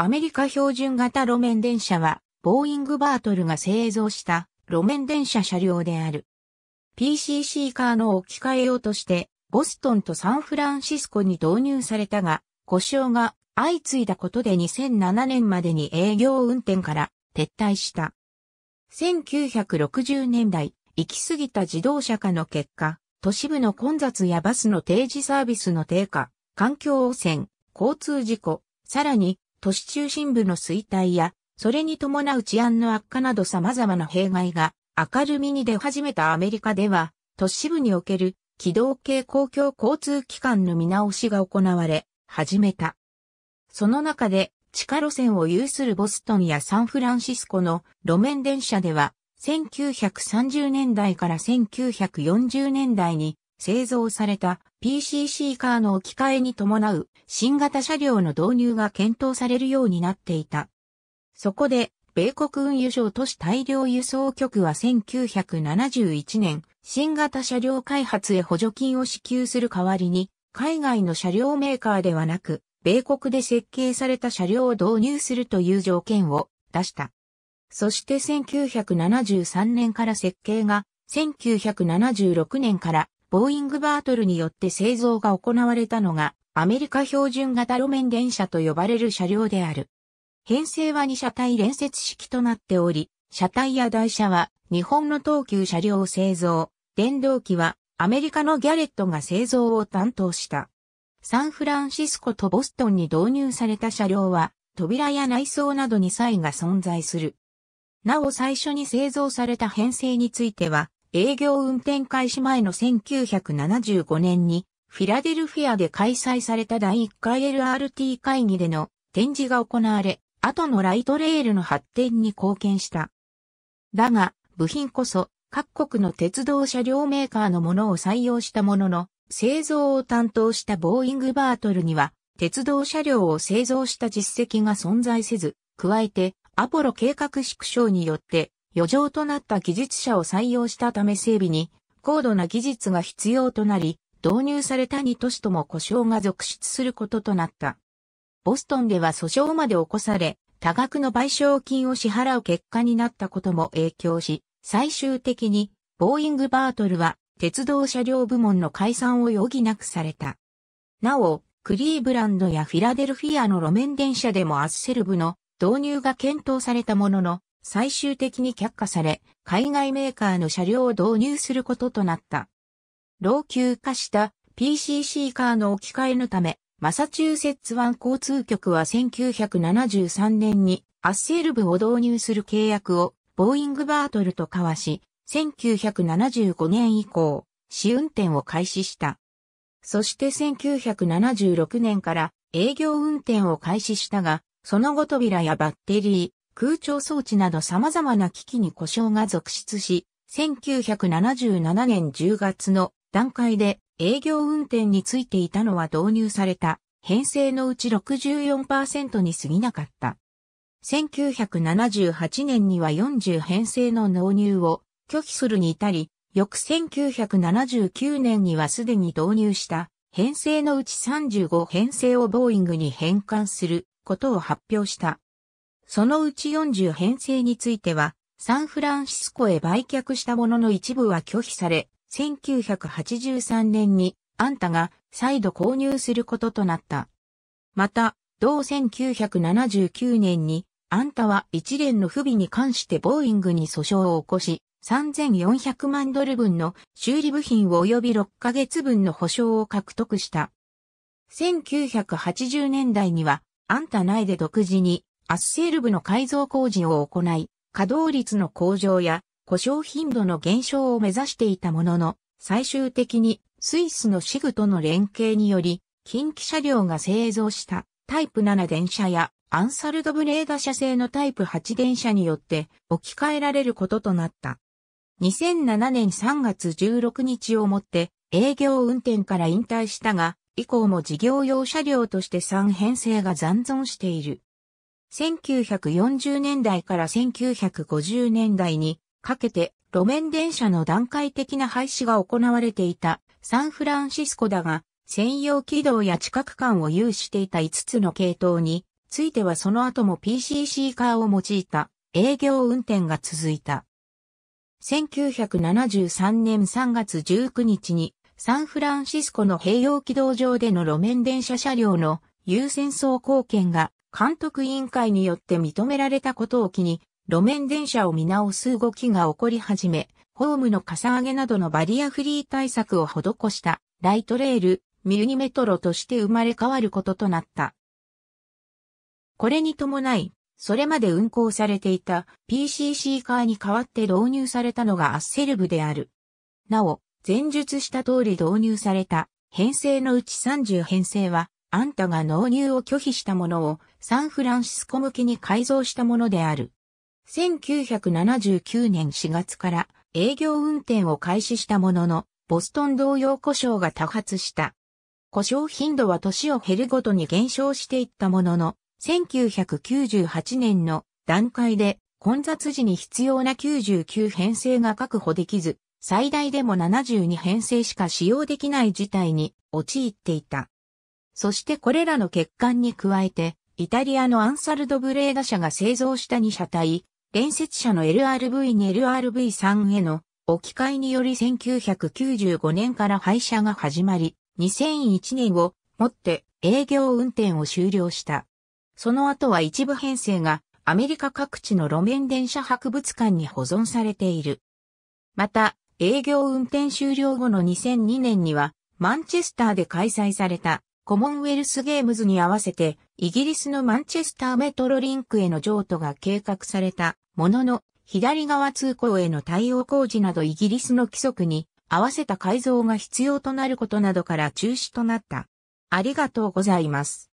アメリカ標準型路面電車は、ボーイングバートルが製造した路面電車車両である。PCC カーの置き換え用として、ボストンとサンフランシスコに導入されたが、故障が相次いだことで2007年までに営業運転から撤退した。1960年代、行き過ぎた自動車化の結果、都市部の混雑やバスの定時サービスの低下、環境汚染、交通事故、さらに都市中心部の衰退や、それに伴う治安の悪化など様々な弊害が明るみに出始めたアメリカでは、都市部における機動系公共交通機関の見直しが行われ、始めた。その中で、地下路線を有するボストンやサンフランシスコの路面電車では、1930年代から1940年代に製造された PCC カーの置き換えに伴う新型車両の導入が検討されるようになっていた。そこで、米国運輸省都市大量輸送局は1971年、新型車両開発へ補助金を支給する代わりに、海外の車両メーカーではなく、米国で設計された車両を導入するという条件を出した。そして1973年から設計が1976年からボーイングバートルによって製造が行われたのが、アメリカ標準型路面電車と呼ばれる車両である。編成は2車体連接式となっており、車体や台車は日本の東急車両製造、電動機はアメリカのギャレットが製造を担当した。サンフランシスコとボストンに導入された車両は、扉や内装などに差異が存在する。なお最初に製造された編成については、営業運転開始前の1975年に、フィラデルフィアで開催された第1回 LRT 会議での展示が行われ、後のライトレールの発展に貢献した。だが、部品こそ各国の鉄道車両メーカーのものを採用したものの、製造を担当したボーイングバートルには、鉄道車両を製造した実績が存在せず、加えて、アポロ計画縮小によって、余剰となった技術者を採用したため整備に高度な技術が必要となり、導入された2都市とも故障が続出することとなった。ボストンでは訴訟まで起こされ、多額の賠償金を支払う結果になったことも影響し、最終的にボーイングバートルは鉄道車両部門の解散を余儀なくされた。なお、クリーブランドやフィラデルフィアの路面電車でもアッセル部の導入が検討されたものの、最終的に却下され、海外メーカーの車両を導入することとなった。老朽化した PCC カーの置き換えのため、マサチューセッツ湾交通局は1973年にアッセール部を導入する契約をボーイングバートルと交わし、1975年以降、試運転を開始した。そして1976年から営業運転を開始したが、その後扉やバッテリー、空調装置など様々な機器に故障が続出し、1977年10月の段階で営業運転についていたのは導入された編成のうち64%に過ぎなかった。1978年には40編成の納入を拒否するに至り、翌1979年にはすでに導入した編成のうち35編成をボーイングに変換することを発表した。そのうち40編成については、サンフランシスコへ売却したものの一部は拒否され、1983年にアンタが再度購入することとなった。また、同1979年にアンタは一連の不備に関してボーイングに訴訟を起こし、3400万ドル分の修理部品及び6ヶ月分の保証を獲得した。1980年代には、アンタ内で独自にアッセール部の改造工事を行い、稼働率の向上や故障頻度の減少を目指していたものの、最終的にスイスのシグとの連携により、近畿車両が製造したタイプ7電車やアンサルドブレーダ社製のタイプ8電車によって置き換えられることとなった。2007年3月16日をもって営業運転から引退したが、以降も事業用車両として3編成が残存している。1940年代から1950年代にかけて路面電車の段階的な廃止が行われていたサンフランシスコだが、専用軌道や近く間を有していた5つの系統についてはその後も PCC カーを用いた営業運転が続いた。1973年3月19日にサンフランシスコの併用軌道上での路面電車車両の優先走行権が監督委員会によって認められたことを機に、路面電車を見直す動きが起こり始め、ホームのかさ上げなどのバリアフリー対策を施したライトレール、ミュニメトロとして生まれ変わることとなった。これに伴い、それまで運行されていた PCC カーに代わって導入されたのがアッセルブである。なお、前述した通り導入された編成のうち30編成はあんたが納入を拒否したものをサンフランシスコ向きに改造したものである。1979年4月から営業運転を開始したものの、ボストン同様故障が多発した。故障頻度は年を減るごとに減少していったものの、1998年の段階で混雑時に必要な99編成が確保できず、最大でも72編成しか使用できない事態に陥っていた。そしてこれらの欠陥に加えて、イタリアのアンサルドブレーダ社が製造した2車体、連接車の LRV に LRV3 への置き換えにより1995年から廃車が始まり、2001年をもって営業運転を終了した。その後は一部編成がアメリカ各地の路面電車博物館に保存されている。また、営業運転終了後の2002年には、マンチェスターで開催されたコモンウェルスゲームズに合わせて、イギリスのマンチェスターメトロリンクへの譲渡が計画されたものの、左側通行への対応工事などイギリスの規則に合わせた改造が必要となることなどから中止となった。ありがとうございます。